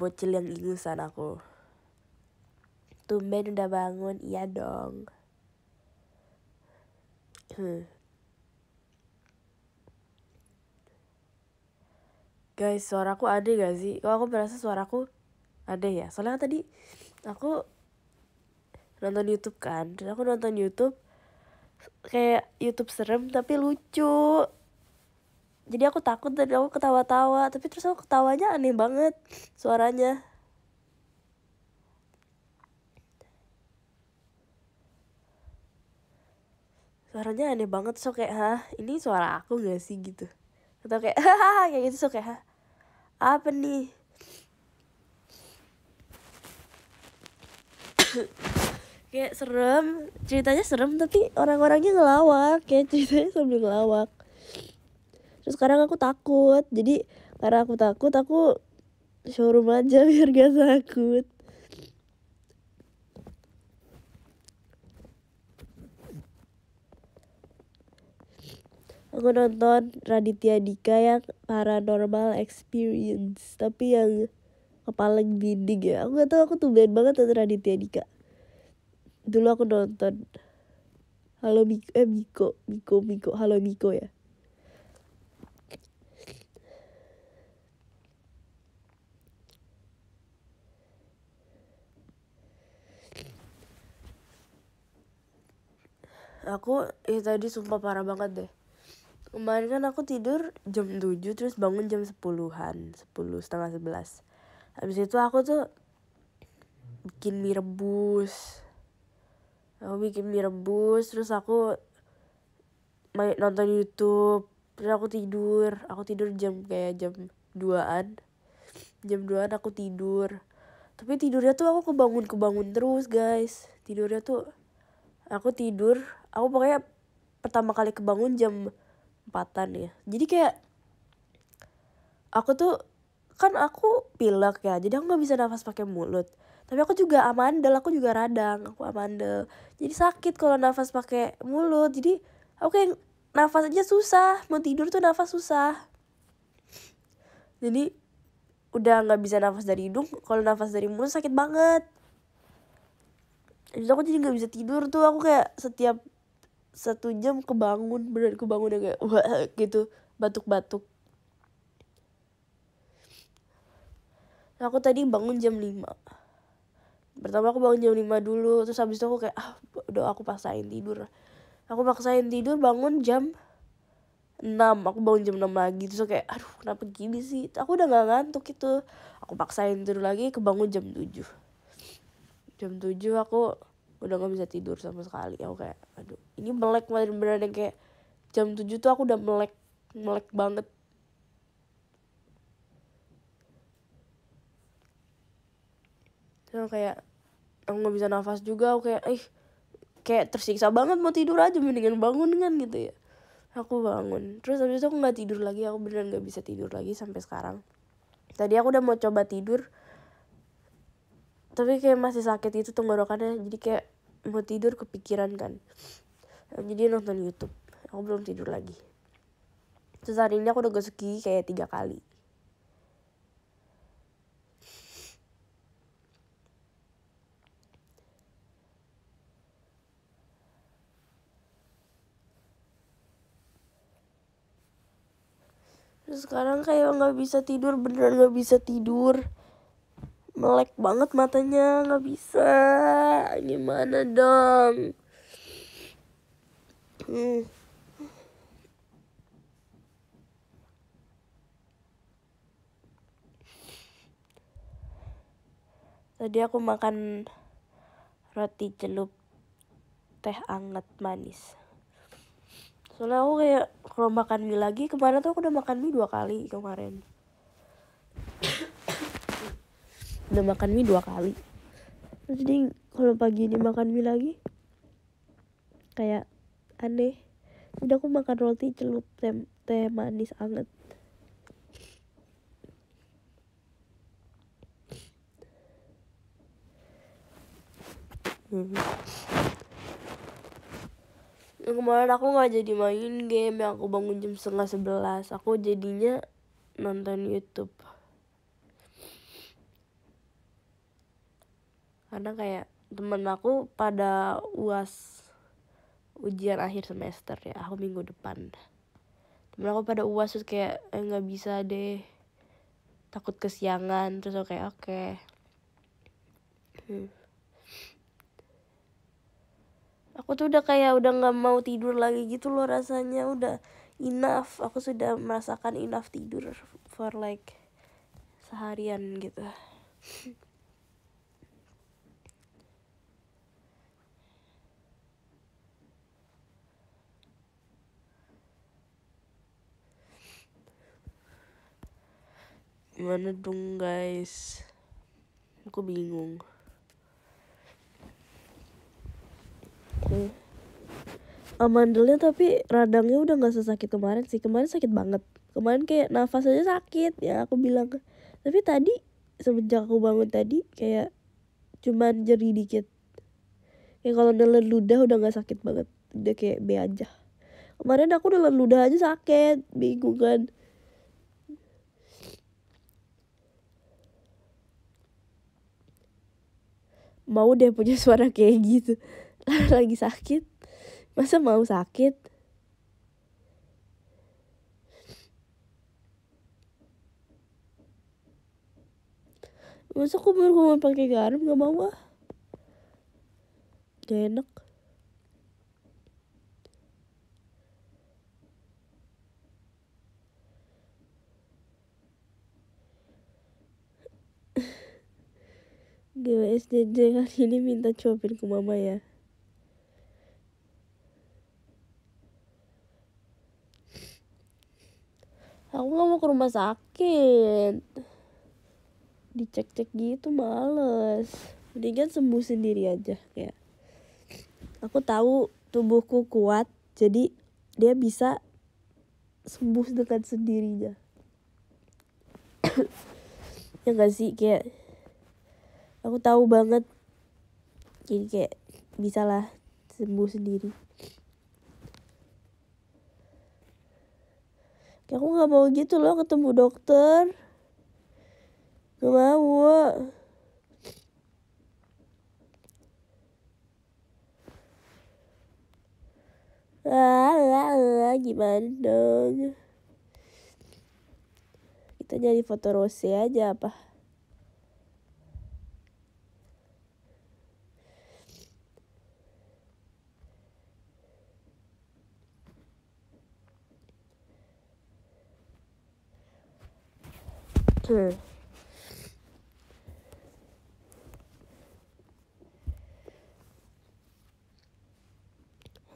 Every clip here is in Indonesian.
bocil yang ingusan aku. Tumben udah bangun, iya dong. Hmm. Guys, suaraku ada gak sih? Kalau aku merasa suaraku ada ya. Soalnya kan tadi aku nonton YouTube kan. Dan aku nonton YouTube kayak YouTube serem tapi lucu jadi aku takut dan aku ketawa-tawa tapi terus aku ketawanya aneh banget suaranya suaranya aneh banget so kayak hah ini suara aku gak sih gitu atau kayak hahaha kayak gitu so kayak hah apa nih kayak serem ceritanya serem tapi orang-orangnya ngelawak kayak ceritanya sambil ngelawak terus sekarang aku takut jadi karena aku takut aku showroom aja biar gak takut aku nonton Raditya Dika yang paranormal experience tapi yang kepala dinding ya aku gak tau aku tumben banget nonton Raditya Dika dulu aku nonton halo Miko eh Miko Miko Miko halo Miko ya aku ya tadi sumpah parah banget deh kemarin kan aku tidur jam 7 terus bangun jam 10-an 10 setengah 11 habis itu aku tuh bikin mie rebus aku bikin mie rebus terus aku main nonton YouTube terus aku tidur aku tidur jam kayak jam 2-an jam 2-an aku tidur tapi tidurnya tuh aku kebangun kebangun terus guys tidurnya tuh aku tidur aku pokoknya pertama kali kebangun jam empatan ya jadi kayak aku tuh kan aku pilek ya jadi aku nggak bisa nafas pakai mulut tapi aku juga amandel aku juga radang aku amandel jadi sakit kalau nafas pakai mulut jadi aku kayak nafas aja susah mau tidur tuh nafas susah jadi udah nggak bisa nafas dari hidung kalau nafas dari mulut sakit banget jadi aku jadi nggak bisa tidur tuh aku kayak setiap satu jam kebangun benar kebangun yang kayak wah gitu batuk-batuk aku tadi bangun jam lima. pertama aku bangun jam lima dulu terus habis itu aku kayak ah udah aku paksain tidur aku paksain tidur bangun jam enam aku bangun jam enam lagi terus aku kayak aduh kenapa gini sih aku udah gak ngantuk itu aku paksain tidur lagi kebangun jam tujuh. jam tujuh aku udah gak bisa tidur sama sekali aku kayak aduh ini melek beneran yang kayak jam 7 tuh aku udah melek melek banget Terus kayak aku gak bisa nafas juga aku kayak eh, kayak tersiksa banget mau tidur aja mendingan bangun kan gitu ya aku bangun terus habis itu aku nggak tidur lagi aku beneran nggak bisa tidur lagi sampai sekarang tadi aku udah mau coba tidur tapi kayak masih sakit itu tenggorokannya jadi kayak mau tidur kepikiran kan jadi nonton YouTube aku belum tidur lagi terus hari ini aku udah gosok gigi kayak tiga kali Terus sekarang kayak nggak bisa tidur beneran nggak bisa tidur melek banget matanya nggak bisa gimana dong hmm. tadi aku makan roti celup teh anget manis soalnya aku kayak kalau makan mie lagi kemarin tuh aku udah makan mie dua kali kemarin udah makan mie dua kali jadi kalau pagi ini makan mie lagi kayak aneh udah aku makan roti celup teh, teh manis anget hmm. Yang kemarin aku nggak jadi main game yang aku bangun jam setengah sebelas. Aku jadinya nonton YouTube. karena kayak temen aku pada uas ujian akhir semester ya aku minggu depan temen aku pada uas terus kayak eh, nggak eh, bisa deh takut kesiangan terus oke okay, oke okay. hmm. aku tuh udah kayak udah nggak mau tidur lagi gitu loh rasanya udah enough aku sudah merasakan enough tidur for like seharian gitu Gimana dong guys? Aku bingung. aku Amandelnya tapi radangnya udah nggak sesakit kemarin sih. Kemarin sakit banget. Kemarin kayak nafas aja sakit ya aku bilang. Tapi tadi semenjak aku bangun tadi kayak cuman jeri dikit. Kayak kalau nelen ludah udah nggak sakit banget. Udah kayak be aja. Kemarin aku nelen ludah aja sakit, bingung kan. mau deh punya suara kayak gitu lagi sakit masa mau sakit masa aku kumur kumur pakai garam gak mau ah gak enak SDJ kali ini minta cuapin ke mama ya. Aku gak mau ke rumah sakit. Dicek-cek gitu males. kan sembuh sendiri aja kayak. Aku tahu tubuhku kuat, jadi dia bisa sembuh dengan sendirinya. ya gak sih kayak aku tahu banget jadi kayak lah sembuh sendiri kayak aku nggak mau gitu loh ketemu dokter nggak mau ah, ah, ah, gimana dong kita jadi foto rose aja apa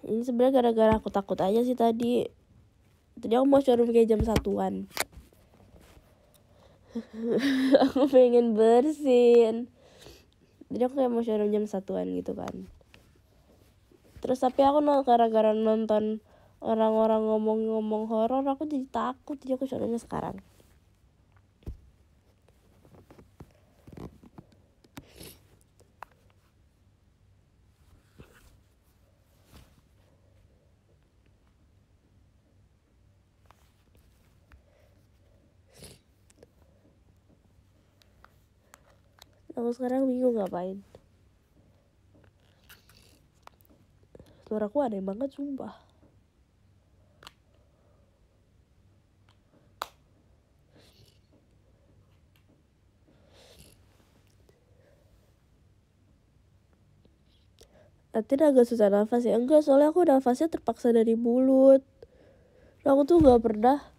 Ini sebenarnya gara-gara aku takut aja sih tadi. Tadi aku mau showroom kayak jam satuan. aku pengen bersin. Tadi aku kayak mau showroom jam satuan gitu kan. Terus tapi aku gara-gara nonton orang-orang ngomong-ngomong horor aku jadi takut jadi aku showroomnya sekarang. kamu sekarang bingung ngapain suaraku aneh banget sumpah Nanti agak susah nafas ya Enggak soalnya aku nafasnya terpaksa dari mulut Aku tuh gak pernah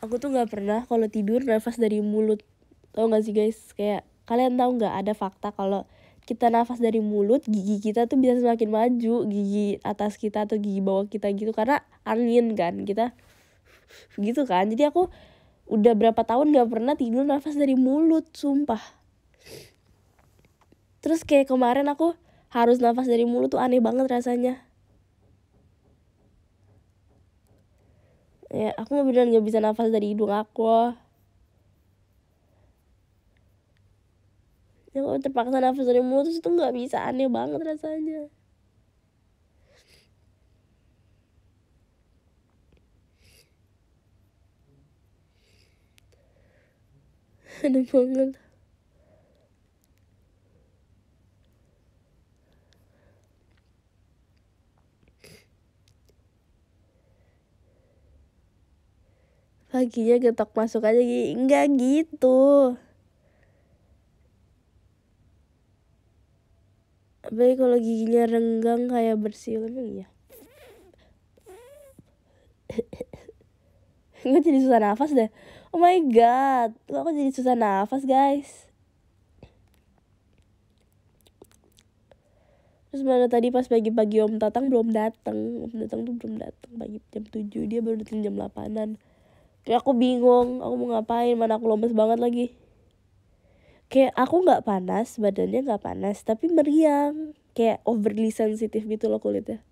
aku tuh nggak pernah kalau tidur nafas dari mulut tau gak sih guys kayak kalian tahu nggak ada fakta kalau kita nafas dari mulut gigi kita tuh bisa semakin maju gigi atas kita atau gigi bawah kita gitu karena angin kan kita gitu kan jadi aku udah berapa tahun nggak pernah tidur nafas dari mulut sumpah terus kayak kemarin aku harus nafas dari mulut tuh aneh banget rasanya ya aku bilang nggak bisa nafas dari hidung aku ya kalau terpaksa nafas dari mulut itu nggak bisa aneh banget rasanya aneh banget paginya getok masuk aja gitu enggak gitu tapi kalau giginya renggang kayak bersih emang ya gue jadi susah nafas deh oh my god aku jadi susah nafas guys Terus mana tadi pas pagi-pagi Om Tatang belum datang. Om Tatang tuh belum datang pagi jam tujuh dia baru datang jam delapanan. Kayak aku bingung, aku mau ngapain, mana aku lemes banget lagi. Kayak aku gak panas, badannya gak panas, tapi meriang. Kayak overly sensitif gitu loh kulitnya.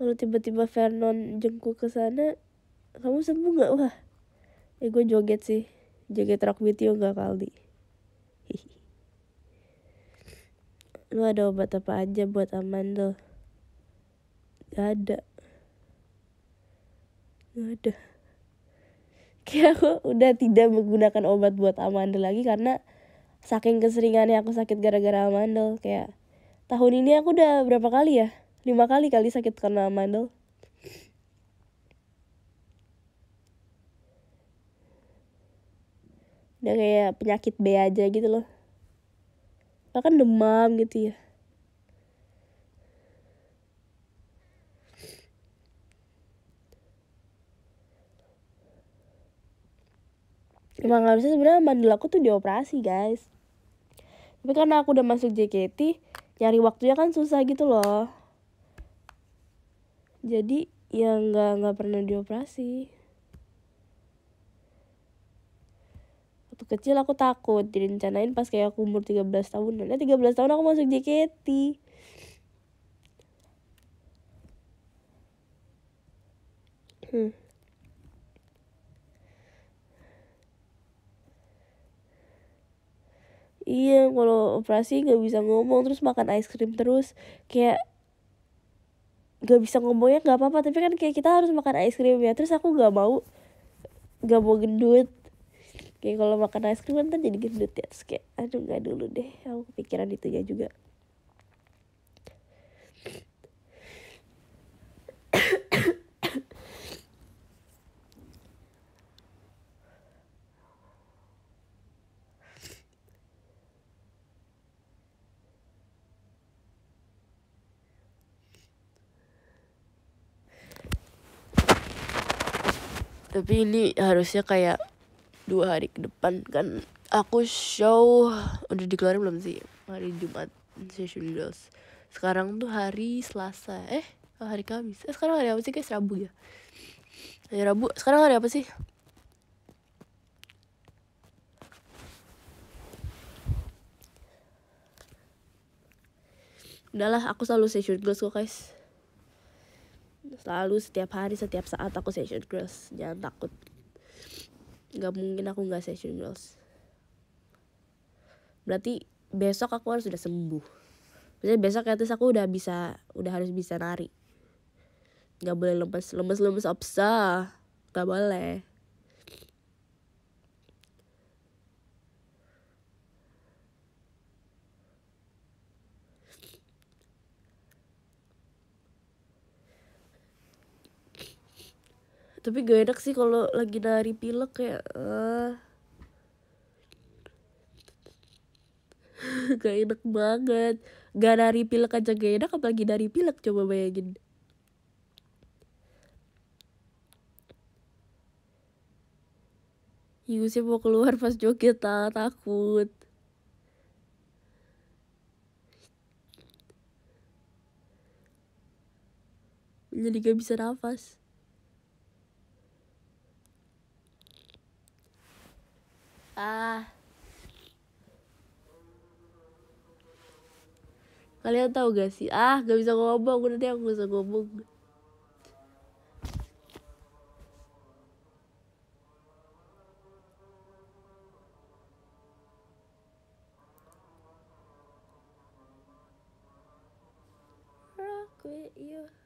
Lalu tiba-tiba Vernon jengkuk ke sana, kamu sembuh gak? wah? Eh gue joget sih, joget rock you gak kali. Lu ada obat apa aja buat Amandel? gak ada gak ada kayak aku udah tidak menggunakan obat buat amandel lagi karena saking keseringannya aku sakit gara-gara amandel kayak tahun ini aku udah berapa kali ya lima kali kali sakit karena amandel udah kayak penyakit B aja gitu loh bahkan demam gitu ya emang harusnya sebenarnya bandel aku tuh dioperasi guys tapi karena aku udah masuk JKT nyari waktunya kan susah gitu loh jadi ya nggak nggak pernah dioperasi waktu kecil aku takut direncanain pas kayak aku umur 13 tahun dan nah, 13 tahun aku masuk JKT hmm iya kalau operasi nggak bisa ngomong terus makan ice cream terus kayak nggak bisa ngomongnya nggak apa-apa tapi kan kayak kita harus makan ice cream ya terus aku nggak mau nggak mau gendut kayak kalau makan ice cream kan jadi gendut ya terus kayak aduh nggak dulu deh aku kepikiran ya juga tapi ini harusnya kayak dua hari ke depan kan aku show udah dikeluarin belum sih hari Jumat session girls sekarang tuh hari Selasa eh oh, hari Kamis eh sekarang hari apa sih guys Rabu ya hari Rabu sekarang hari apa sih udahlah aku selalu session girls kok guys selalu setiap hari setiap saat aku session girls jangan takut nggak mungkin aku nggak session girls berarti besok aku harus sudah sembuh Maksudnya besok ya aku udah bisa udah harus bisa nari nggak boleh lemes lemes lemes opsa nggak boleh tapi gak enak sih kalau lagi nari pilek ya uh, gak enak banget gak nari pilek aja gak enak apalagi nari pilek coba bayangin Ibu sih mau keluar pas joget tak takut. Jadi gak bisa nafas. apa? Ah. Kalian tahu gak sih? Ah, gak bisa ngomong. Udah deh, aku gak bisa ngomong. with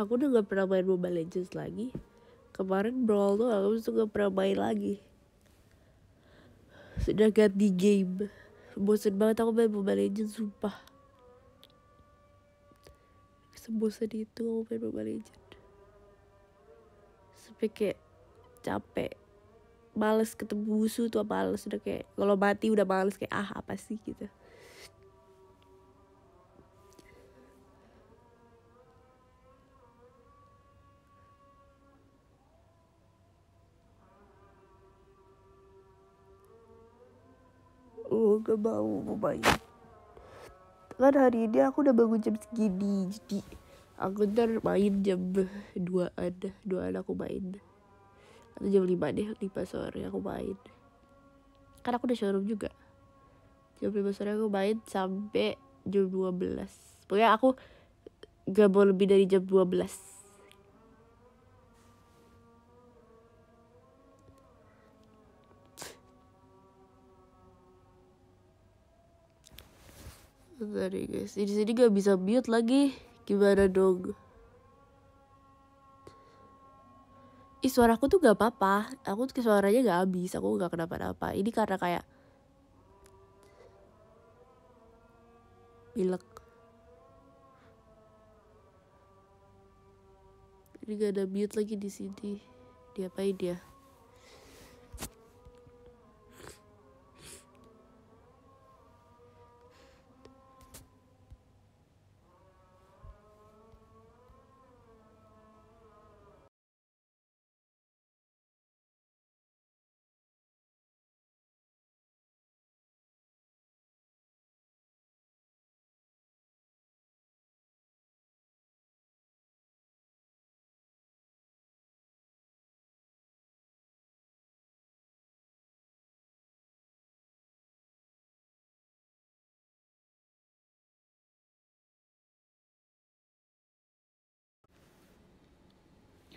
aku udah gak pernah main Mobile Legends lagi kemarin Brawl tuh aku tuh gak pernah main lagi sudah ganti game bosen banget aku main Mobile Legends sumpah sebosan itu aku main Mobile Legends sampai kayak capek males ketemu musuh tuh males udah kayak kalau mati udah males kayak ah apa sih gitu oh gak mau main kan hari ini aku udah bangun jam segini jadi aku ntar main jam dua an 2an aku main atau jam lima deh 5 sore aku main karena aku udah showroom juga jam lima sore aku main sampai jam dua belas pokoknya aku gak mau lebih dari jam dua belas tadi ya, guys di sini gak bisa mute lagi gimana dong Ih, suaraku tuh gak apa-apa aku tuh suaranya gak habis aku gak kenapa-napa ini karena kayak pilek ini gak ada mute lagi di sini diapain dia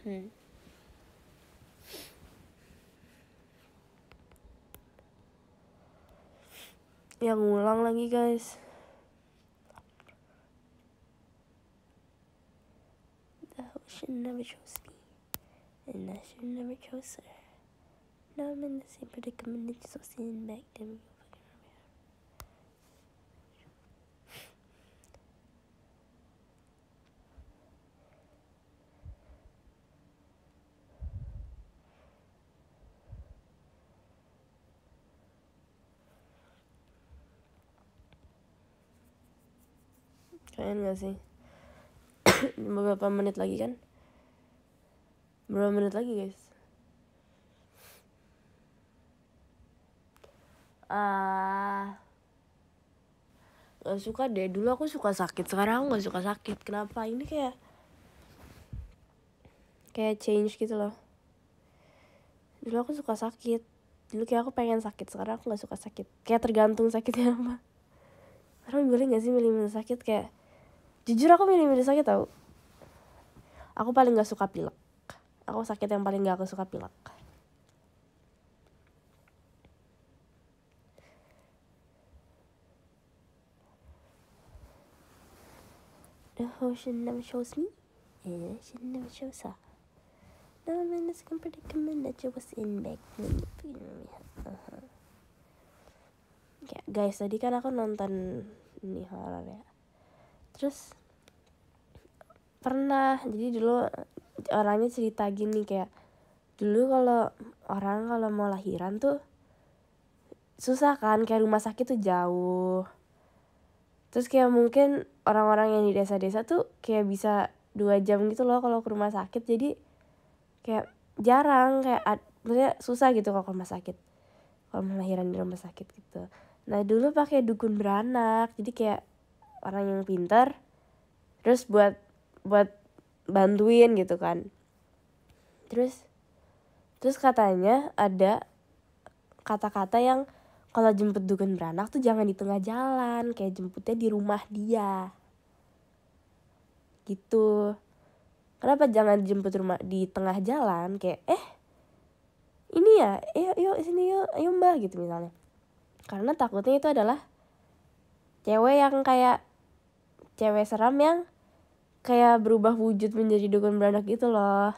Hmm. Ya ngulang lagi guys. The ocean never chose me, and I should never chose her. Now I'm in the same predicament that it's so sitting back to me. lumayan gak sih beberapa menit lagi kan berapa menit lagi guys ah uh, gak suka deh dulu aku suka sakit sekarang aku gak suka sakit kenapa ini kayak kayak change gitu loh dulu aku suka sakit dulu kayak aku pengen sakit sekarang aku nggak suka sakit kayak tergantung sakitnya apa orang boleh nggak sih milih-milih sakit kayak jujur aku milih-milih sakit tau aku paling gak suka pilek aku sakit yang paling gak aku suka pilek The ocean never shows me, and the ocean never shows her. No man is can predicament that you was in back then. Uh-huh. Ya, guys, tadi kan aku nonton ini horor ya terus pernah jadi dulu orangnya cerita gini kayak dulu kalau orang kalau mau lahiran tuh susah kan kayak rumah sakit tuh jauh terus kayak mungkin orang-orang yang di desa-desa tuh kayak bisa dua jam gitu loh kalau ke rumah sakit jadi kayak jarang kayak maksudnya susah gitu kalau ke rumah sakit kalau lahiran di rumah sakit gitu nah dulu pakai dukun beranak jadi kayak orang yang pintar, terus buat buat bantuin gitu kan terus terus katanya ada kata-kata yang kalau jemput dukun beranak tuh jangan di tengah jalan kayak jemputnya di rumah dia gitu kenapa jangan jemput rumah di tengah jalan kayak eh ini ya yuk yuk sini yuk ayo mbak gitu misalnya karena takutnya itu adalah cewek yang kayak cewek seram yang kayak berubah wujud menjadi dukun beranak gitu loh.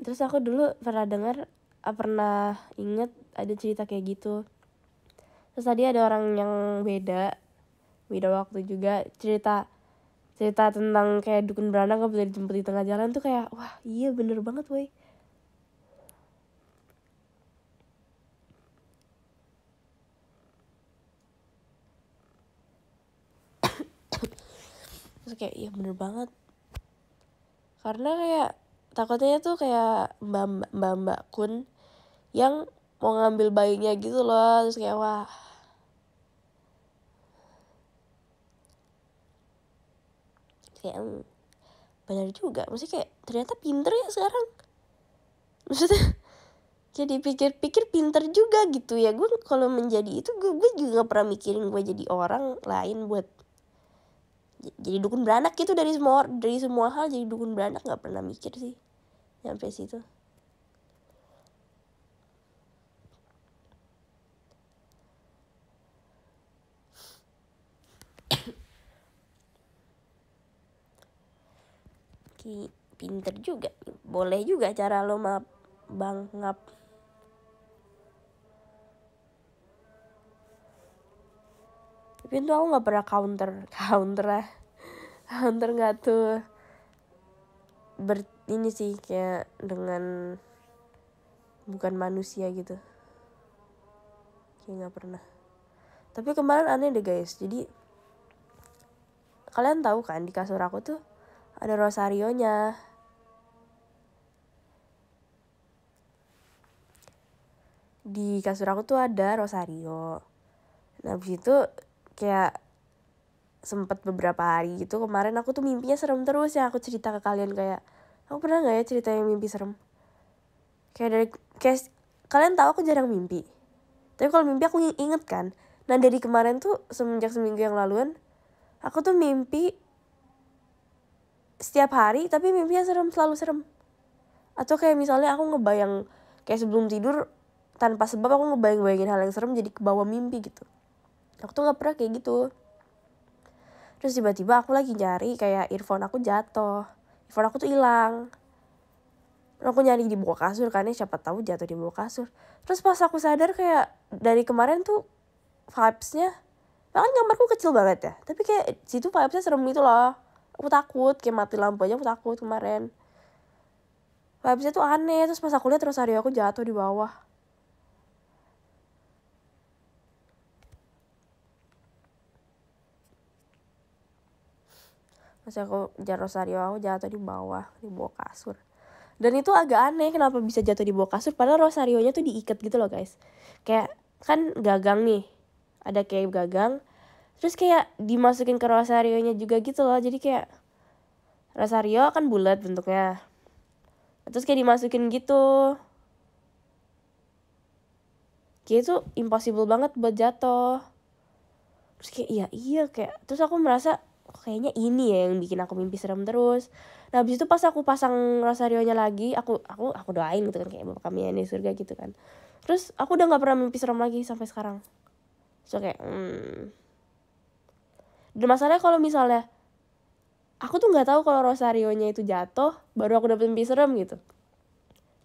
Terus aku dulu pernah dengar, ah, pernah inget ada cerita kayak gitu. Terus tadi ada orang yang beda, beda waktu juga cerita cerita tentang kayak dukun beranak gak bisa dijemput di tengah jalan tuh kayak wah iya bener banget woi kayak ya bener banget karena kayak takutnya tuh kayak mbak mbak mbak kun yang mau ngambil bayinya gitu loh terus kayak wah kayak hmm, benar juga maksudnya kayak ternyata pinter ya sekarang maksudnya kayak dipikir-pikir pinter juga gitu ya gue kalau menjadi itu gue gue juga gak pernah mikirin gue jadi orang lain buat jadi dukun beranak gitu dari semua dari semua hal jadi dukun beranak nggak pernah mikir sih nyampe situ Ki pinter juga boleh juga cara lo ma bang ngap tapi itu aku nggak pernah counter counter lah counter nggak tuh ber ini sih kayak dengan bukan manusia gitu kayak nggak pernah tapi kemarin aneh deh guys jadi kalian tahu kan di kasur aku tuh ada rosarionya di kasur aku tuh ada rosario nah abis itu kayak sempat beberapa hari gitu kemarin aku tuh mimpinya serem terus ya aku cerita ke kalian kayak aku pernah nggak ya cerita yang mimpi serem kayak dari kayak kalian tahu aku jarang mimpi tapi kalau mimpi aku inget kan nah dari kemarin tuh semenjak seminggu yang laluan aku tuh mimpi setiap hari tapi mimpinya serem selalu serem atau kayak misalnya aku ngebayang kayak sebelum tidur tanpa sebab aku ngebayang-bayangin hal yang serem jadi ke bawah mimpi gitu aku tuh gak pernah kayak gitu terus tiba-tiba aku lagi nyari kayak earphone aku jatuh earphone aku tuh hilang terus aku nyari di bawah kasur kan ya siapa tahu jatuh di bawah kasur terus pas aku sadar kayak dari kemarin tuh vibesnya bahkan gambarku kecil banget ya tapi kayak situ vibesnya serem gitu loh aku takut kayak mati lampu aja aku takut kemarin vibesnya tuh aneh terus pas aku lihat terus hari aku jatuh di bawah pas aku jar Rosario aku jatuh di bawah di bawah kasur dan itu agak aneh kenapa bisa jatuh di bawah kasur padahal Rosario nya tuh diikat gitu loh guys kayak kan gagang nih ada kayak gagang terus kayak dimasukin ke Rosario nya juga gitu loh jadi kayak Rosario kan bulat bentuknya terus kayak dimasukin gitu kayak itu impossible banget buat jatuh terus kayak iya iya kayak terus aku merasa kayaknya ini ya yang bikin aku mimpi serem terus nah habis itu pas aku pasang rosario lagi aku aku aku doain gitu kan kayak bapak kami yang di surga gitu kan terus aku udah nggak pernah mimpi serem lagi sampai sekarang so kayak hmm. dan masalahnya kalau misalnya aku tuh nggak tahu kalau rosario itu jatuh baru aku dapat mimpi serem gitu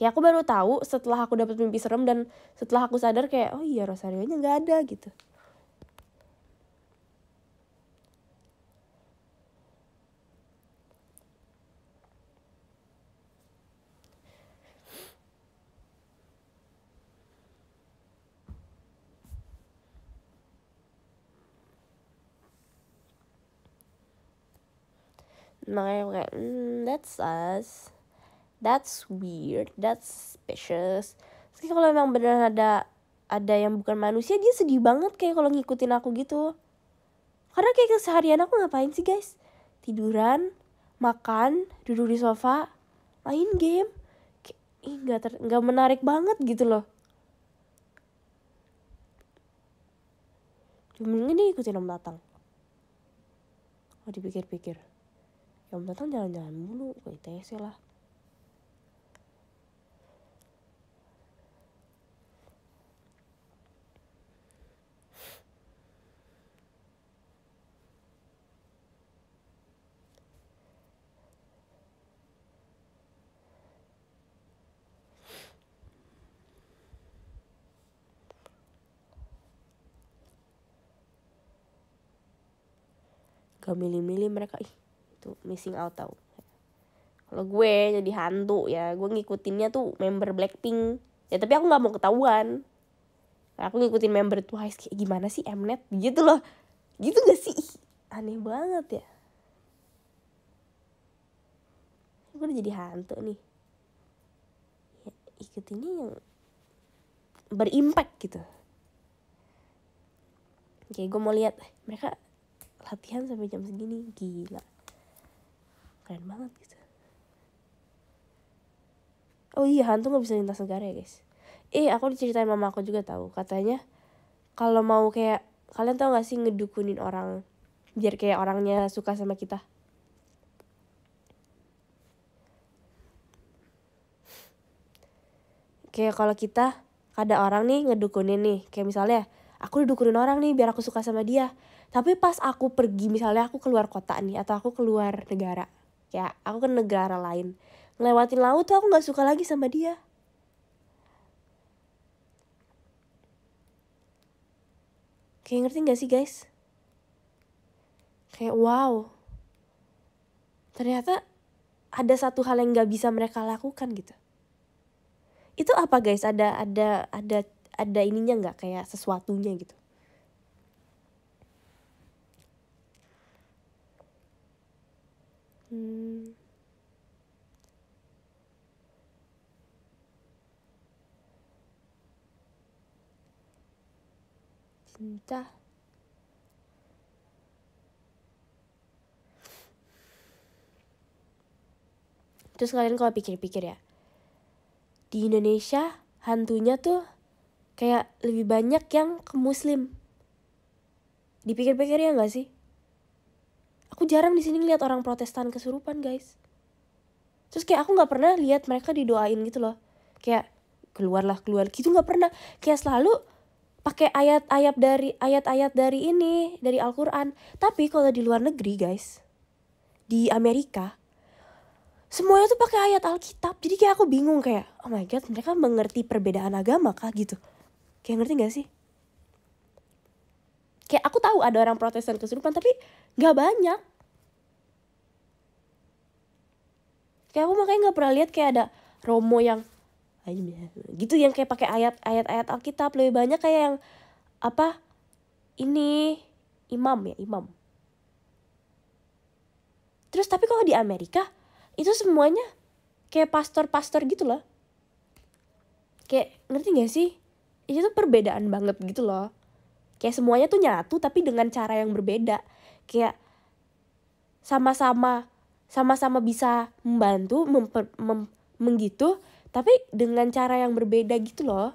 kayak aku baru tahu setelah aku dapat mimpi serem dan setelah aku sadar kayak oh iya rosario nya nggak ada gitu Nah, I'm like, mm, that's us. That's weird. That's suspicious. Terus kalau emang beneran ada ada yang bukan manusia, dia sedih banget kayak kalau ngikutin aku gitu. Karena kayak keseharian aku ngapain sih guys? Tiduran, makan, duduk di sofa, main game. Kayak, ih, gak, ter, gak menarik banget gitu loh. Mendingan dia ikutin Om datang. Oh dipikir-pikir yang datang jalan-jalan mulu ke ITC lah gak milih-milih mereka ih gitu missing out tau kalau gue jadi hantu ya gue ngikutinnya tuh member Blackpink ya tapi aku nggak mau ketahuan aku ngikutin member Twice kayak gimana sih Mnet gitu loh gitu gak sih aneh banget ya gue udah jadi hantu nih ya, ikutinnya yang berimpact gitu Kayak gue mau lihat mereka latihan sampai jam segini gila keren banget gitu oh iya hantu nggak bisa lintas negara ya guys eh aku diceritain mama aku juga tahu katanya kalau mau kayak kalian tau gak sih ngedukunin orang biar kayak orangnya suka sama kita kayak kalau kita ada orang nih ngedukunin nih kayak misalnya aku didukunin orang nih biar aku suka sama dia tapi pas aku pergi misalnya aku keluar kota nih atau aku keluar negara ya aku ke negara lain ngelewatin laut tuh aku nggak suka lagi sama dia kayak ngerti nggak sih guys kayak wow ternyata ada satu hal yang nggak bisa mereka lakukan gitu itu apa guys ada ada ada ada ininya nggak kayak sesuatunya gitu Hmm. 진짜 Terus kalian kalau pikir-pikir ya, di Indonesia hantunya tuh kayak lebih banyak yang ke muslim. Dipikir-pikir ya gak sih? aku jarang di sini ngeliat orang Protestan kesurupan guys terus kayak aku nggak pernah lihat mereka didoain gitu loh kayak keluarlah keluar gitu nggak pernah kayak selalu pakai ayat-ayat dari ayat-ayat dari ini dari Alquran, quran Tapi kalau di luar negeri, guys, di Amerika semuanya tuh pakai ayat Alkitab. Jadi kayak aku bingung kayak, "Oh my god, mereka mengerti perbedaan agama kah?" gitu. Kayak ngerti gak sih? kayak aku tahu ada orang Protestan kesurupan tapi nggak banyak kayak aku makanya nggak pernah lihat kayak ada romo yang gitu yang kayak pakai ayat ayat ayat Alkitab lebih banyak kayak yang apa ini imam ya imam terus tapi kalau di Amerika itu semuanya kayak pastor-pastor gitu loh kayak ngerti gak sih itu perbedaan banget gitu loh kayak semuanya tuh nyatu tapi dengan cara yang berbeda kayak sama-sama sama-sama bisa membantu memper, mem, menggitu tapi dengan cara yang berbeda gitu loh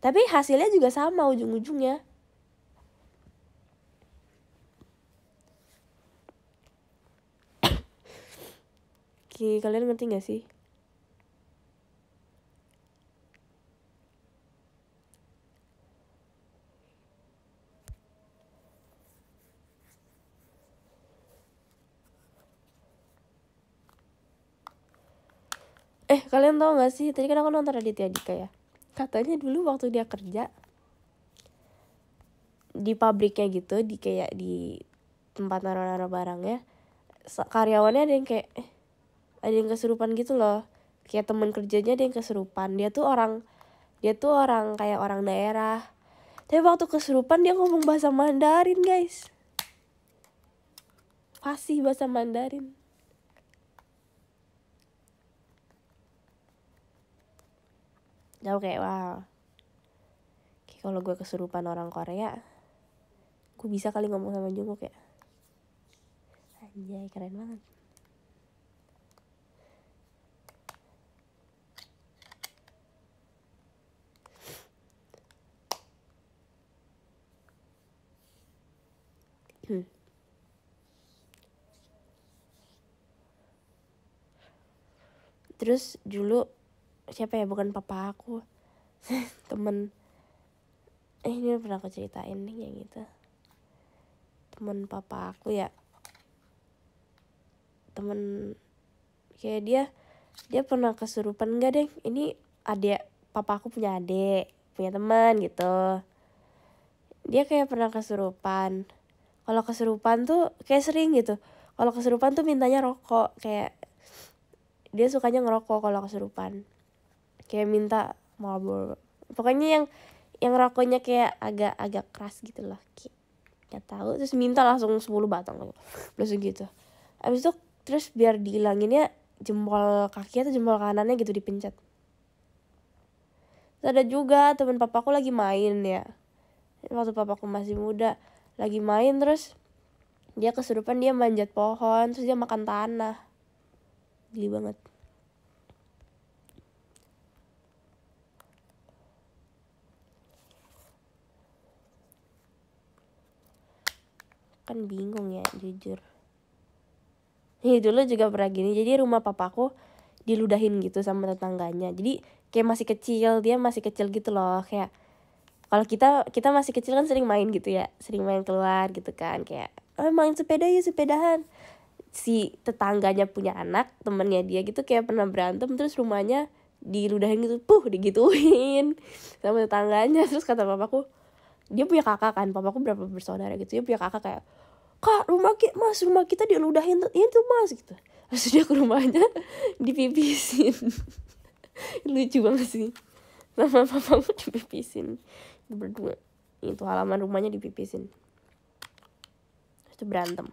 tapi hasilnya juga sama ujung-ujungnya Oke, kalian ngerti gak sih? eh kalian tau gak sih tadi kan aku nonton Raditya Dika ya katanya dulu waktu dia kerja di pabriknya gitu di kayak di tempat naro naro barangnya karyawannya ada yang kayak eh, ada yang keserupan gitu loh kayak temen kerjanya ada yang keserupan dia tuh orang dia tuh orang kayak orang daerah tapi waktu keserupan dia ngomong bahasa Mandarin guys fasih bahasa Mandarin jauh kayak wow. Kayak kalau gue kesurupan orang Korea, gue bisa kali ngomong sama Jungkook ya. Anjay, keren banget. Hmm. Terus dulu siapa ya bukan papa aku temen eh, ini pernah aku ceritain nih yang itu temen papa aku ya temen kayak dia dia pernah kesurupan enggak deh ini adik papa aku punya adik punya teman gitu dia kayak pernah kesurupan kalau kesurupan tuh kayak sering gitu kalau kesurupan tuh mintanya rokok kayak dia sukanya ngerokok kalau kesurupan kayak minta Marlboro pokoknya yang yang rokoknya kayak agak agak keras gitu loh nggak tahu terus minta langsung 10 batang langsung gitu abis itu terus biar dihilanginnya jempol kaki atau jempol kanannya gitu dipencet terus ada juga teman papaku lagi main ya waktu papaku masih muda lagi main terus dia kesurupan dia manjat pohon terus dia makan tanah gili banget kan bingung ya jujur ini dulu juga pernah gini jadi rumah papaku diludahin gitu sama tetangganya jadi kayak masih kecil dia masih kecil gitu loh kayak kalau kita kita masih kecil kan sering main gitu ya sering main keluar gitu kan kayak oh, main sepeda ya sepedahan si tetangganya punya anak temennya dia gitu kayak pernah berantem terus rumahnya diludahin gitu puh digituin sama tetangganya terus kata papaku dia punya kakak kan papaku berapa bersaudara gitu dia punya kakak kayak kak rumah kita mas rumah kita diludahin ini itu mas gitu terus ke rumahnya dipipisin lucu banget sih sama papaku dipipisin itu berdua itu halaman rumahnya dipipisin itu berantem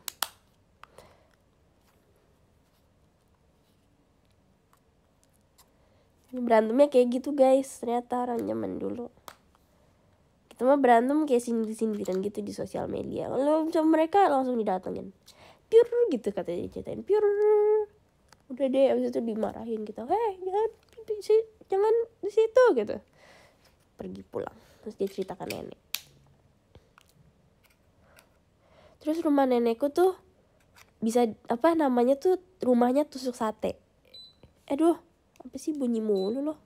berantemnya kayak gitu guys ternyata orang nyaman dulu cuma berantem kayak sindir-sindiran gitu di sosial media lalu sama mereka langsung didatengin pure gitu katanya diceritain pure, udah deh abis itu dimarahin gitu hei jangan situ jangan di situ gitu pergi pulang terus dia ceritakan nenek terus rumah nenekku tuh bisa apa namanya tuh rumahnya tusuk sate aduh apa sih bunyi mulu loh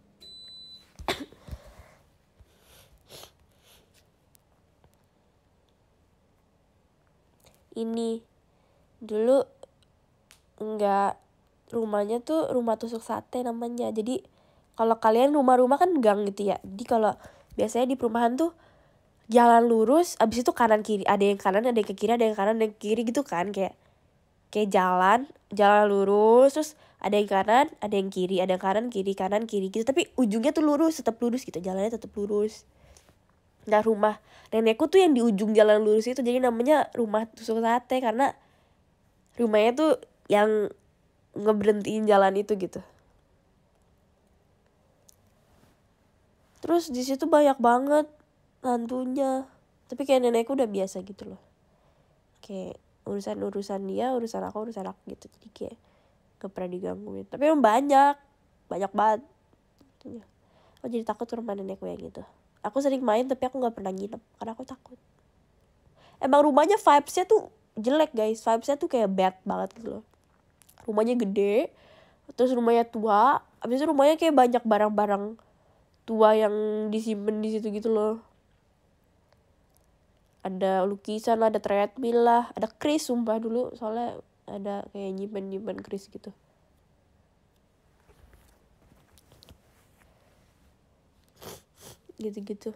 ini dulu enggak rumahnya tuh rumah tusuk sate namanya jadi kalau kalian rumah-rumah kan gang gitu ya jadi kalau biasanya di perumahan tuh jalan lurus abis itu kanan kiri ada yang kanan ada yang ke kiri ada yang kanan ada yang ke kiri gitu kan kayak kayak jalan jalan lurus terus ada yang kanan ada yang kiri ada yang kanan kiri kanan kiri gitu tapi ujungnya tuh lurus tetap lurus gitu jalannya tetap lurus Nah rumah nenekku tuh yang di ujung jalan lurus itu jadi namanya rumah tusuk sate karena rumahnya tuh yang ngeberhentiin jalan itu gitu. Terus di situ banyak banget hantunya. Tapi kayak nenekku udah biasa gitu loh. Kayak urusan-urusan dia, urusan aku, urusan aku gitu. Jadi kayak gak pernah digangguin. Gitu. Tapi emang banyak, banyak banget. Gitu. Oh jadi takut rumah nenekku yang gitu aku sering main tapi aku nggak pernah nginep karena aku takut emang rumahnya vibesnya tuh jelek guys vibesnya tuh kayak bad banget gitu loh rumahnya gede terus rumahnya tua abis itu rumahnya kayak banyak barang-barang tua yang disimpan di situ gitu loh ada lukisan ada treadmill lah ada kris sumpah dulu soalnya ada kayak nyimpen nyimpen kris gitu gitu-gitu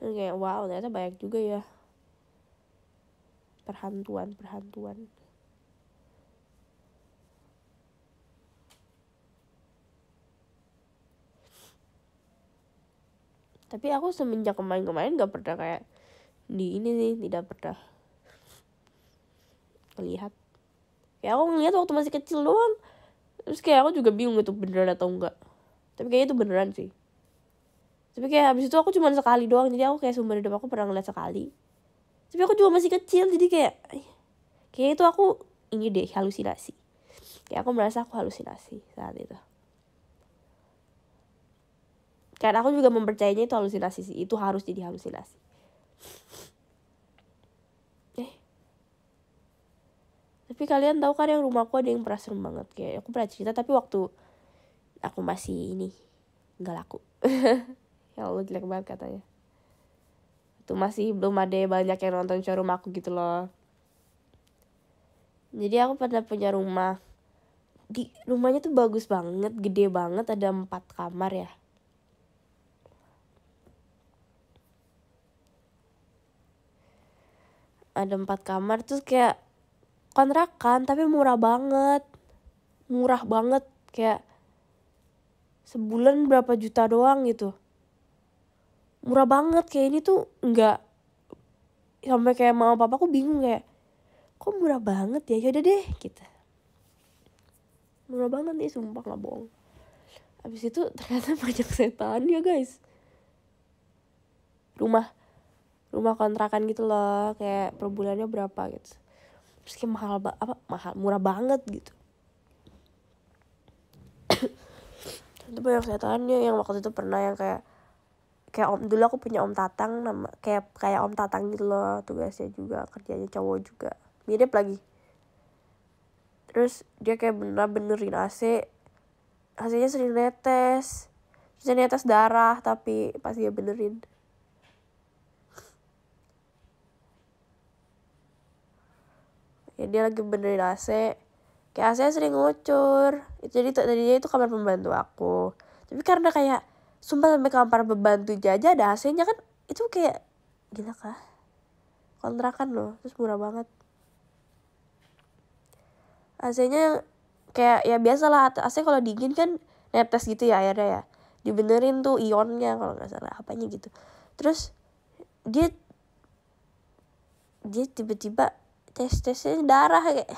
kayak wow ternyata banyak juga ya perhantuan perhantuan tapi aku semenjak kemarin-kemarin gak pernah kayak di ini nih tidak pernah lihat ya aku ngeliat waktu masih kecil doang terus kayak aku juga bingung itu beneran atau enggak tapi kayaknya itu beneran sih tapi kayak habis itu aku cuma sekali doang jadi aku kayak sumber hidup aku pernah ngeliat sekali tapi aku juga masih kecil jadi kayak kayak itu aku ini deh halusinasi kayak aku merasa aku halusinasi saat itu karena aku juga mempercayainya itu halusinasi sih itu harus jadi halusinasi eh tapi kalian tahu kan yang rumahku ada yang pernah serem banget kayak aku pernah cerita tapi waktu aku masih ini nggak laku ya Allah jelek banget katanya itu masih belum ada banyak yang nonton show rumah aku gitu loh jadi aku pernah punya rumah di rumahnya tuh bagus banget gede banget ada empat kamar ya ada empat kamar terus kayak kontrakan tapi murah banget murah banget kayak sebulan berapa juta doang gitu murah banget kayak ini tuh nggak sampai kayak mama papa aku bingung kayak kok murah banget ya yaudah deh gitu murah banget nih sumpah nggak bohong abis itu ternyata pajak setan ya guys rumah rumah kontrakan gitu loh kayak per bulannya berapa gitu terus kayak mahal ba apa mahal murah banget gitu itu banyak setannya yang waktu itu pernah yang kayak kayak om dulu aku punya om tatang nama kayak kayak om tatang gitu loh tugasnya juga kerjanya cowok juga mirip lagi terus dia kayak bener benerin AC AC-nya sering netes bisa netes darah tapi pas dia benerin ya dia lagi benerin AC kayak AC sering ngucur jadi tadinya itu kamar pembantu aku tapi karena kayak sumpah sampai kamar pembantu aja ada AC-nya kan itu kayak gila kah kontrakan loh terus murah banget AC-nya kayak ya biasalah AC kalau dingin kan netes gitu ya airnya ya dibenerin tuh ionnya kalau nggak salah apanya gitu terus dia dia tiba-tiba tes tesnya darah kayak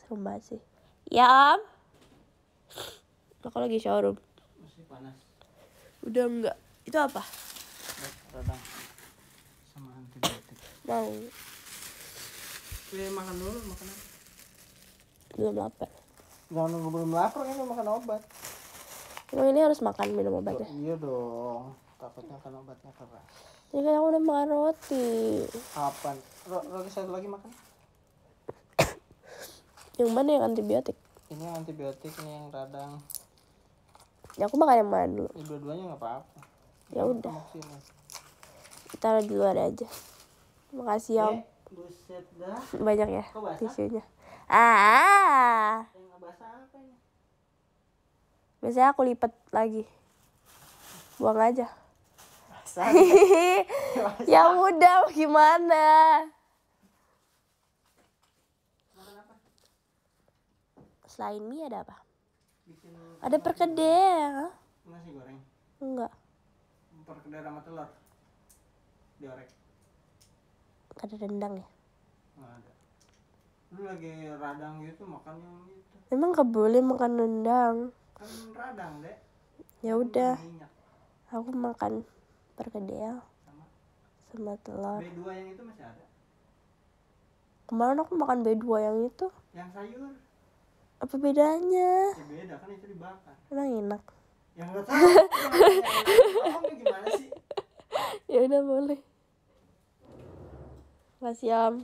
serem banget sih ya aku lagi showroom udah enggak itu apa sama antibiotik mau makan dulu makan apa belum lapar jangan nunggu belum lapar ini mau makan obat Emang ini harus makan minum obat ya iya dong, takutnya kan obatnya keras. ini kan aku udah makan roti. Kapan? roti satu lagi makan? yang mana yang antibiotik? Ini antibiotik, ini yang radang ya aku makan yang mana dulu ya, dua-duanya nggak apa-apa ya udah kita taruh di luar aja makasih ya om eh, banyak ya tisunya ah biasanya aku lipat lagi buang aja ya udah gimana selain mie ada apa ada perkedel. Nasi goreng. Enggak. Perkedel sama telur. Diorek. Gak ada rendang ya? Nggak ada. Lu lagi radang gitu makan yang gitu. Emang gak boleh makan rendang. Kan radang, Dek. Ya udah. Aku makan perkedel sama, sama telur. B2 yang itu masih ada. Kemarin aku makan B2 yang itu. Yang sayur apa bedanya ya beda kan itu dibakar emang enak Yang enggak tahu ngomongnya gimana sih ya udah boleh makasih om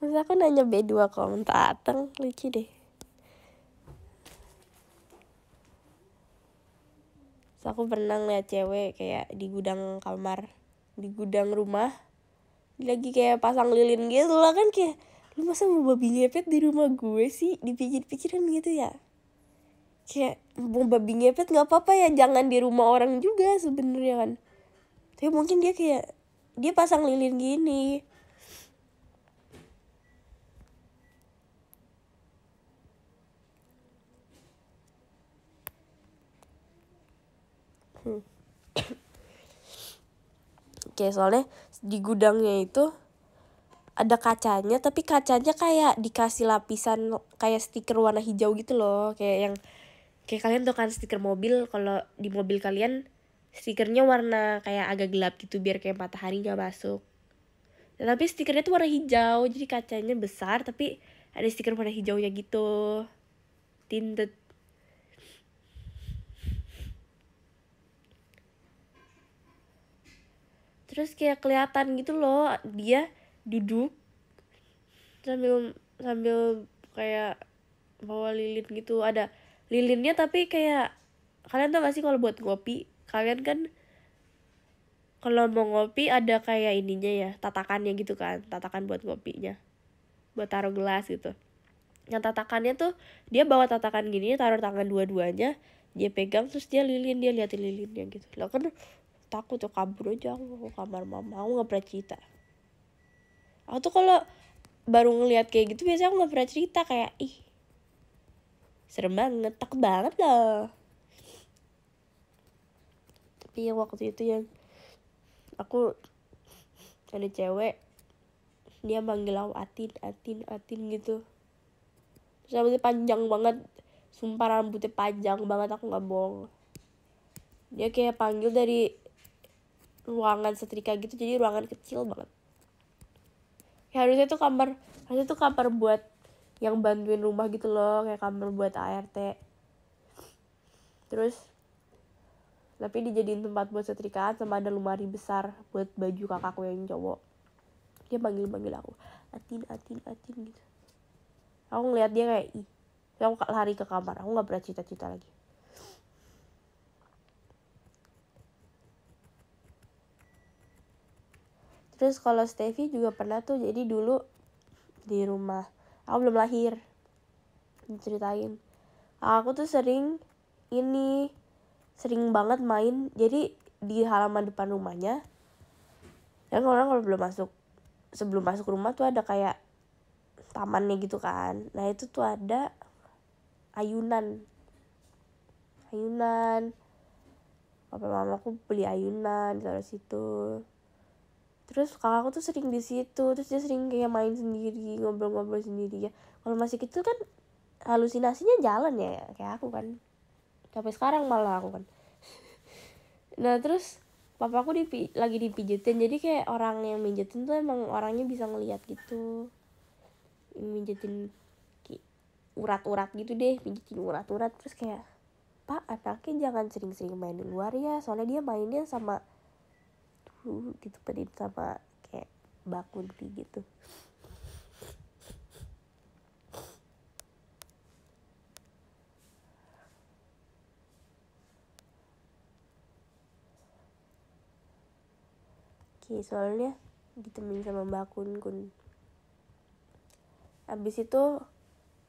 Masa aku nanya B2 komentator Lucu deh Terus aku pernah liat cewek kayak di gudang kamar di gudang rumah lagi kayak pasang lilin gitu lah kan kayak lu masa mau babi ngepet di rumah gue sih dipikir-pikiran gitu ya kayak mau babi ngepet nggak apa-apa ya jangan di rumah orang juga sebenarnya kan tapi mungkin dia kayak dia pasang lilin gini hmm ya soalnya di gudangnya itu ada kacanya tapi kacanya kayak dikasih lapisan kayak stiker warna hijau gitu loh kayak yang kayak kalian tuh kan stiker mobil kalau di mobil kalian stikernya warna kayak agak gelap gitu biar kayak matahari gak masuk nah, tapi stikernya tuh warna hijau jadi kacanya besar tapi ada stiker warna hijaunya gitu tinted terus kayak kelihatan gitu loh dia duduk sambil sambil kayak bawa lilin gitu ada lilinnya tapi kayak kalian tau gak sih kalau buat kopi kalian kan kalau mau ngopi ada kayak ininya ya tatakannya gitu kan tatakan buat kopinya buat taruh gelas gitu yang tatakannya tuh dia bawa tatakan gini taruh tangan dua-duanya dia pegang terus dia lilin dia liatin lilinnya gitu loh kan takut tuh kabur aja aku ke kamar mama aku nggak pernah cerita aku tuh kalau baru ngelihat kayak gitu biasanya aku nggak pernah cerita kayak ih serem banget takut banget loh tapi yang waktu itu yang aku ada cewek dia manggil aku atin atin atin gitu rambutnya panjang banget sumpah rambutnya panjang banget aku nggak bohong dia kayak panggil dari ruangan setrika gitu jadi ruangan kecil banget ya harusnya tuh kamar harusnya tuh kamar buat yang bantuin rumah gitu loh kayak kamar buat ART terus tapi dijadiin tempat buat setrikaan sama ada lemari besar buat baju kakakku yang cowok dia panggil panggil aku atin atin atin gitu aku ngeliat dia kayak ih aku lari ke kamar aku nggak pernah cita-cita lagi terus kalau Stevie juga pernah tuh jadi dulu di rumah aku belum lahir ceritain aku tuh sering ini sering banget main jadi di halaman depan rumahnya yang orang kalau belum masuk sebelum masuk rumah tuh ada kayak tamannya gitu kan nah itu tuh ada ayunan ayunan apa aku beli ayunan di situ terus aku tuh sering di situ terus dia sering kayak main sendiri ngobrol-ngobrol sendiri ya kalau masih kecil kan halusinasinya jalan ya kayak aku kan sampai sekarang malah aku kan nah terus papaku dipi lagi dipijetin jadi kayak orang yang mijetin tuh emang orangnya bisa ngeliat gitu mijetin urat-urat gitu deh pijetin urat-urat terus kayak pak anaknya jangan sering-sering main di luar ya soalnya dia mainnya sama gitu tadi sama kayak Bakun gitu Oke, soalnya ditemenin sama Bakun Kun Kun. Abis itu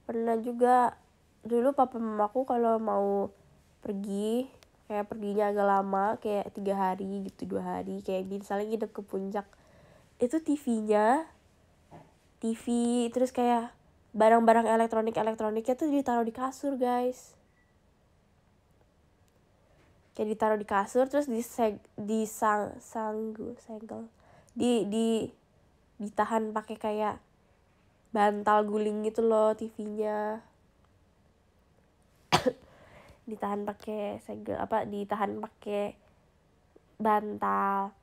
pernah juga dulu papa mamaku kalau mau pergi kayak perginya agak lama kayak tiga hari gitu dua hari kayak misalnya nginep ke puncak itu TV-nya TV terus kayak barang-barang elektronik elektroniknya tuh ditaruh di kasur guys kayak ditaruh di kasur terus di seg di sang sanggu segel di di ditahan pakai kayak bantal guling gitu loh TV-nya ditahan pakai segel apa ditahan pakai bantal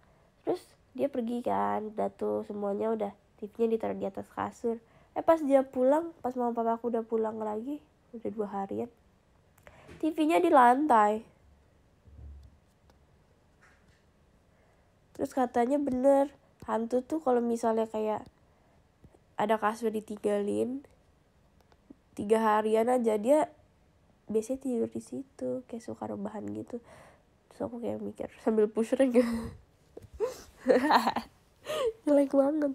terus dia pergi kan udah tuh semuanya udah tv ditaruh di atas kasur eh pas dia pulang pas mama papa aku udah pulang lagi udah dua harian TV-nya di lantai terus katanya bener hantu tuh kalau misalnya kayak ada kasur ditinggalin tiga harian aja dia biasanya tidur di situ kayak suka rebahan gitu terus aku kayak mikir sambil push rank gitu. jelek banget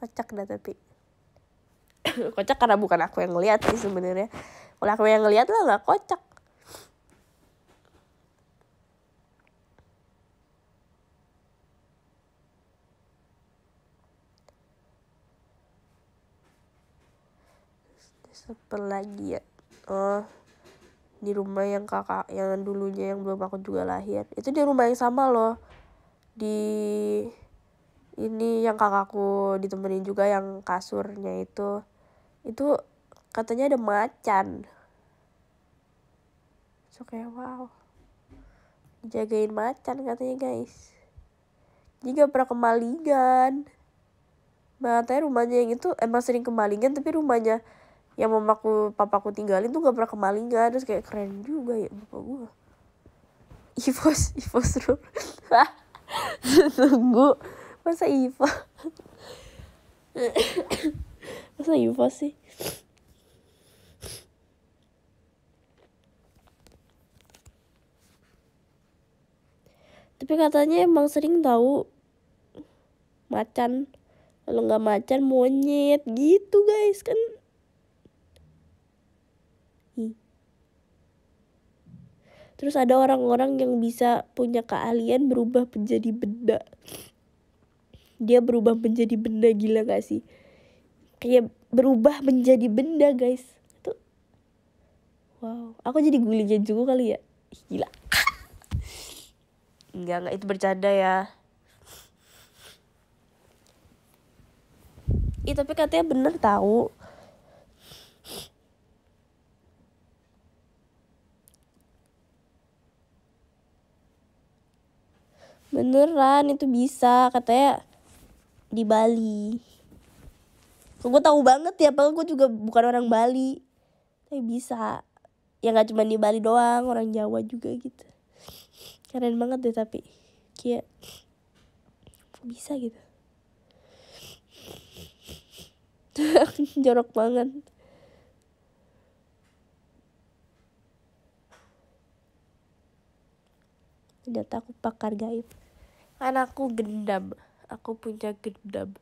kocak dah tapi kocak karena bukan aku yang ngeliat sih sebenarnya kalau aku yang ngeliat lah nggak kocak apalagi ya oh di rumah yang kakak yang dulunya yang belum aku juga lahir itu di rumah yang sama loh di ini yang kakakku ditemenin juga yang kasurnya itu itu katanya ada macan so kayak wow jagain macan katanya guys juga pernah kemalingan makanya rumahnya yang itu emang sering kemalingan tapi rumahnya yang mamaku papaku tinggalin tuh gak pernah kemalingan terus kayak keren juga ya bapak gua, Ivo Ivos seru tunggu masa Ivo masa Ivo sih tapi katanya emang sering tahu macan kalau nggak macan monyet gitu guys kan Terus ada orang-orang yang bisa punya keahlian berubah menjadi benda. Dia berubah menjadi benda gila gak sih? Kayak berubah menjadi benda guys. Itu wow. Aku jadi gulingnya juga kali ya. gila. Enggak, enggak itu bercanda ya. Ih, tapi katanya bener tahu beneran itu bisa katanya di Bali gue tahu banget ya padahal gue juga bukan orang Bali tapi bisa ya nggak cuma di Bali doang orang Jawa juga gitu keren banget deh tapi kayak bisa gitu jorok banget ternyata aku pakar gaib karena aku gendam. Aku punya gendam.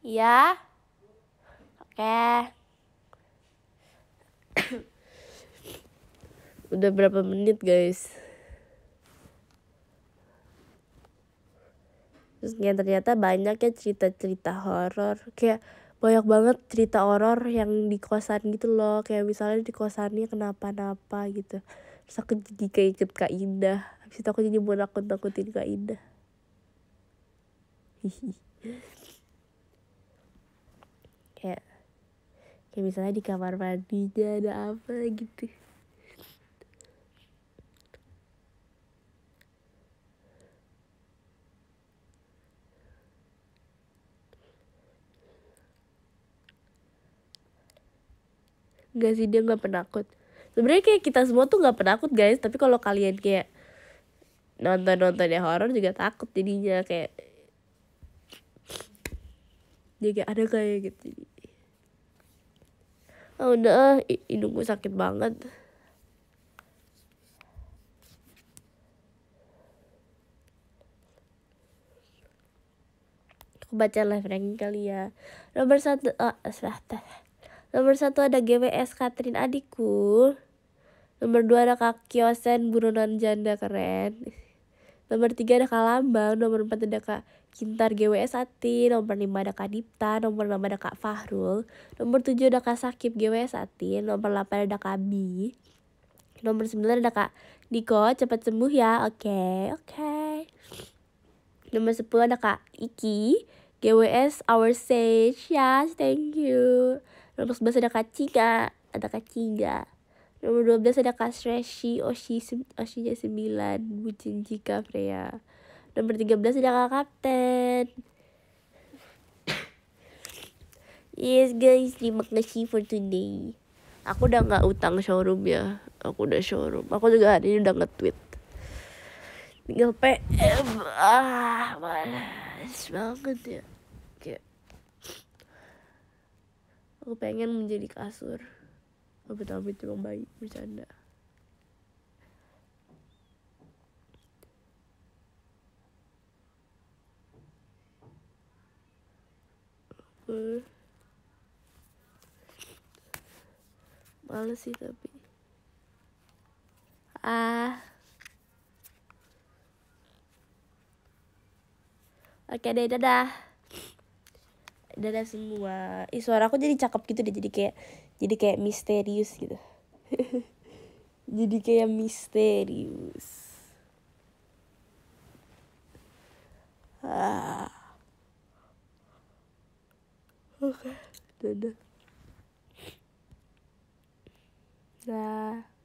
Ya. Oke. Okay. Udah berapa menit, guys? Terus ternyata banyak ya cerita-cerita horor kayak banyak banget cerita horor yang di kosan gitu loh kayak misalnya di kosannya kenapa-napa gitu terus aku jadi ikut kak Indah habis itu aku jadi mau nakut nakutin kak Indah kayak kayak misalnya di kamar mandinya ada apa gitu nggak sih dia nggak penakut. Sebenarnya kayak kita semua tuh nggak penakut guys, tapi kalau kalian kayak nonton-nonton ya horor juga takut jadinya kayak dia kayak ada kayak ya? gitu. Oh udah, ah. hidungku sakit banget. Aku baca live ranking kali ya. Nomor satu, oh, Nomor satu ada GWS Katrin adiku, Nomor dua ada Kak Kiosen Burunan janda keren. Nomor tiga ada Kak Lambang. Nomor empat ada Kak Kintar GWS Ati, Nomor lima ada Kak Dipta. Nomor enam ada Kak Fahrul. Nomor tujuh ada Kak Sakib GWS Ati, Nomor delapan ada Kak Bi. Nomor sembilan ada Kak Diko. Cepat sembuh ya. Oke, okay, oke. Okay. Nomor sepuluh ada Kak Iki. GWS Our Sage. Yes, thank you. Nomor 11 ada Kachiga, ada Kachiga. Nomor 12 ada Kasreshi, Oshi, Oshinya 9, Bucin Jika Freya. Nomor 13 ada Kak Kapten. yes guys, terima kasih for today. Aku udah gak utang showroom ya. Aku udah showroom. Aku juga hari ini udah nge-tweet. Tinggal PM. Ah, malas banget ya. aku pengen menjadi kasur tapi amit emang baik bercanda aku males sih tapi ah oke deh dadah dadah semua ih suara aku jadi cakep gitu deh jadi kayak jadi kayak misterius gitu jadi kayak misterius ah. oke okay. dadah Dadah